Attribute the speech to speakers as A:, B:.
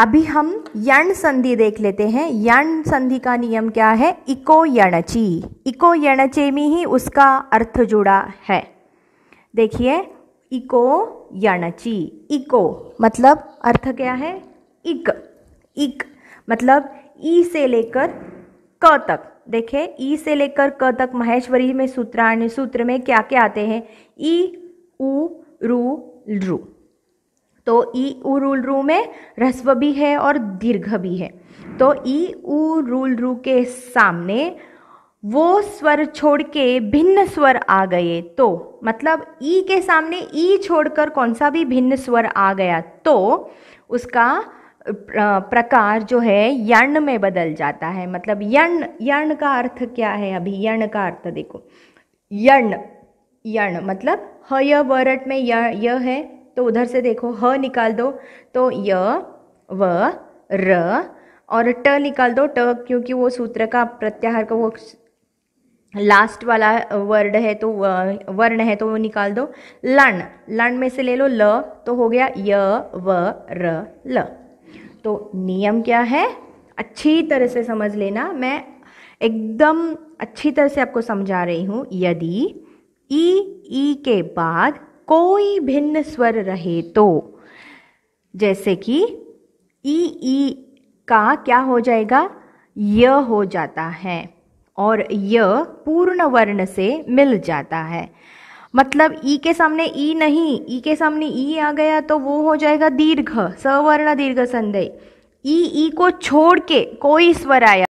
A: अभी हम यण संधि देख लेते हैं यण संधि का नियम क्या है इको यणची इको यणचे में ही उसका अर्थ जुड़ा है देखिए इको यणची इको मतलब अर्थ क्या है इक इक मतलब ई से लेकर क तक देखे ई से लेकर क तक महेश्वरी में सूत्राण सूत्र में क्या क्या आते हैं ई उ रू लू तो ई उ रूल रू में ह्रस्व भी है और दीर्घ भी है तो ई उ रूल रू के सामने वो स्वर छोड़ के भिन्न स्वर आ गए तो मतलब ई के सामने ई छोड़कर कौन सा भी भिन्न स्वर आ गया तो उसका प्रकार जो है यण में बदल जाता है मतलब यण यर्ण का अर्थ क्या है अभी यण का अर्थ देखो यण यण मतलब हय वरट में य है तो उधर से देखो ह निकाल दो तो य व र और ट निकाल दो ट क्योंकि वो सूत्र का प्रत्याहार का वो लास्ट वाला वर्ड है तो वर्ण है तो वो निकाल दो लण लण में से ले लो ल तो हो गया य व र ल तो नियम क्या है अच्छी तरह से समझ लेना मैं एकदम अच्छी तरह से आपको समझा रही हूँ यदि ई ई के बाद कोई भिन्न स्वर रहे तो जैसे कि ई ई का क्या हो जाएगा य हो जाता है और य पूर्ण वर्ण से मिल जाता है मतलब ई के सामने ई नहीं ई के सामने ई आ गया तो वो हो जाएगा दीर्घ सवर्ण दीर्घ संदेह ई ई को छोड़ के कोई स्वर आया